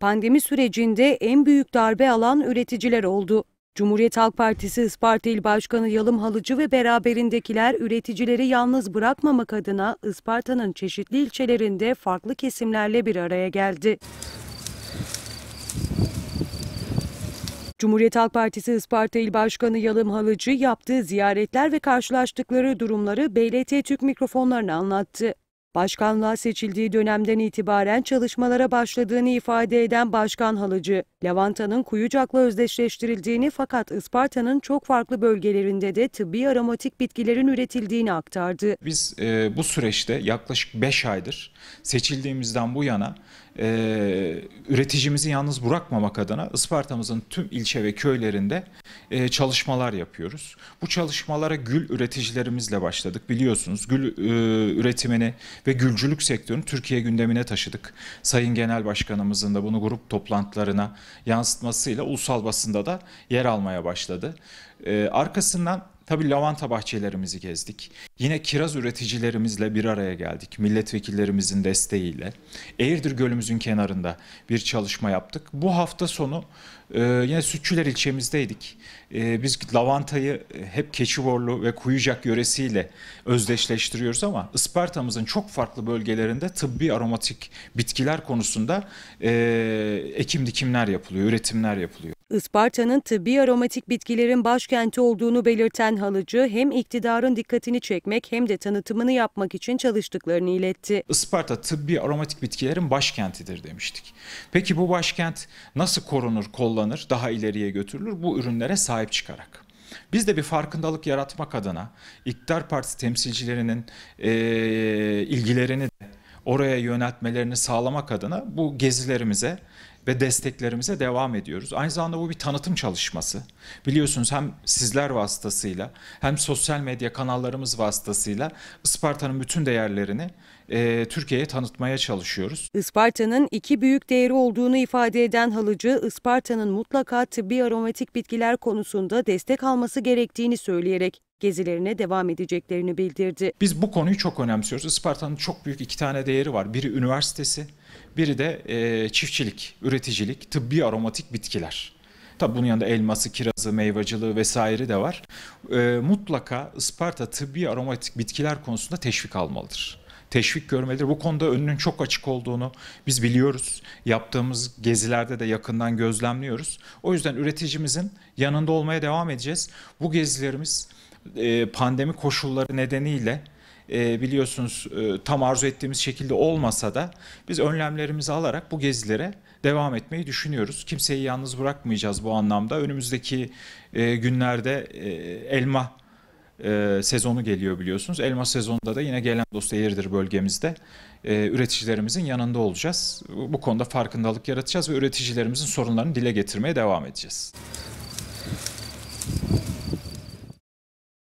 pandemi sürecinde en büyük darbe alan üreticiler oldu. Cumhuriyet Halk Partisi Isparta İl Başkanı Yalım Halıcı ve beraberindekiler üreticileri yalnız bırakmamak adına Isparta'nın çeşitli ilçelerinde farklı kesimlerle bir araya geldi. Cumhuriyet Halk Partisi Isparta İl Başkanı Yalım Halıcı yaptığı ziyaretler ve karşılaştıkları durumları BLT Türk mikrofonlarına anlattı. Başkanlığa seçildiği dönemden itibaren çalışmalara başladığını ifade eden Başkan Halıcı, Lavanta'nın Kuyucak'la özdeşleştirildiğini fakat Isparta'nın çok farklı bölgelerinde de tıbbi aromatik bitkilerin üretildiğini aktardı. Biz e, bu süreçte yaklaşık 5 aydır seçildiğimizden bu yana e, üreticimizi yalnız bırakmamak adına Isparta'mızın tüm ilçe ve köylerinde e, çalışmalar yapıyoruz. Bu çalışmalara gül üreticilerimizle başladık. Biliyorsunuz gül e, üretimini ve gülcülük sektörünü Türkiye gündemine taşıdık. Sayın Genel Başkanımızın da bunu grup toplantılarına yansıtmasıyla ulusal basında da yer almaya başladı. E, arkasından Tabii lavanta bahçelerimizi gezdik. Yine kiraz üreticilerimizle bir araya geldik. Milletvekillerimizin desteğiyle. Eğirdir Gölümüzün kenarında bir çalışma yaptık. Bu hafta sonu e, yine Sütçüler ilçemizdeydik. E, biz lavantayı e, hep Keçivorlu ve Kuyucak yöresiyle özdeşleştiriyoruz ama Isparta'mızın çok farklı bölgelerinde tıbbi aromatik bitkiler konusunda e, ekim dikimler yapılıyor, üretimler yapılıyor. Isparta'nın tıbbi aromatik bitkilerin başkenti olduğunu belirten Halıcı hem iktidarın dikkatini çekmek hem de tanıtımını yapmak için çalıştıklarını iletti. Isparta tıbbi aromatik bitkilerin başkentidir demiştik. Peki bu başkent nasıl korunur, kollanır, daha ileriye götürülür bu ürünlere sahip çıkarak? Biz de bir farkındalık yaratmak adına iktidar Partisi temsilcilerinin e, ilgilerini de oraya yöneltmelerini sağlamak adına bu gezilerimize ve desteklerimize devam ediyoruz. Aynı zamanda bu bir tanıtım çalışması. Biliyorsunuz hem sizler vasıtasıyla hem sosyal medya kanallarımız vasıtasıyla Isparta'nın bütün değerlerini e, Türkiye'ye tanıtmaya çalışıyoruz. Isparta'nın iki büyük değeri olduğunu ifade eden Halıcı, Isparta'nın mutlaka tıbbi aromatik bitkiler konusunda destek alması gerektiğini söyleyerek gezilerine devam edeceklerini bildirdi. Biz bu konuyu çok önemsiyoruz. Isparta'nın çok büyük iki tane değeri var. Biri üniversitesi, biri de e, çiftçilik, üreticilik, tıbbi aromatik bitkiler. Tabi bunun yanında elması, kirazı, meyvacılığı vesaire de var. E, mutlaka Isparta tıbbi aromatik bitkiler konusunda teşvik almalıdır teşvik görmelidir. Bu konuda önünün çok açık olduğunu biz biliyoruz. Yaptığımız gezilerde de yakından gözlemliyoruz. O yüzden üreticimizin yanında olmaya devam edeceğiz. Bu gezilerimiz e, pandemi koşulları nedeniyle e, biliyorsunuz e, tam arzu ettiğimiz şekilde olmasa da biz önlemlerimizi alarak bu gezilere devam etmeyi düşünüyoruz. Kimseyi yalnız bırakmayacağız bu anlamda. Önümüzdeki günlerde elma sezonu geliyor biliyorsunuz. Elma sezonunda da yine gelen dost Eğirdir bölgemizde üreticilerimizin yanında olacağız. Bu konuda farkındalık yaratacağız ve üreticilerimizin sorunlarını dile getirmeye devam edeceğiz.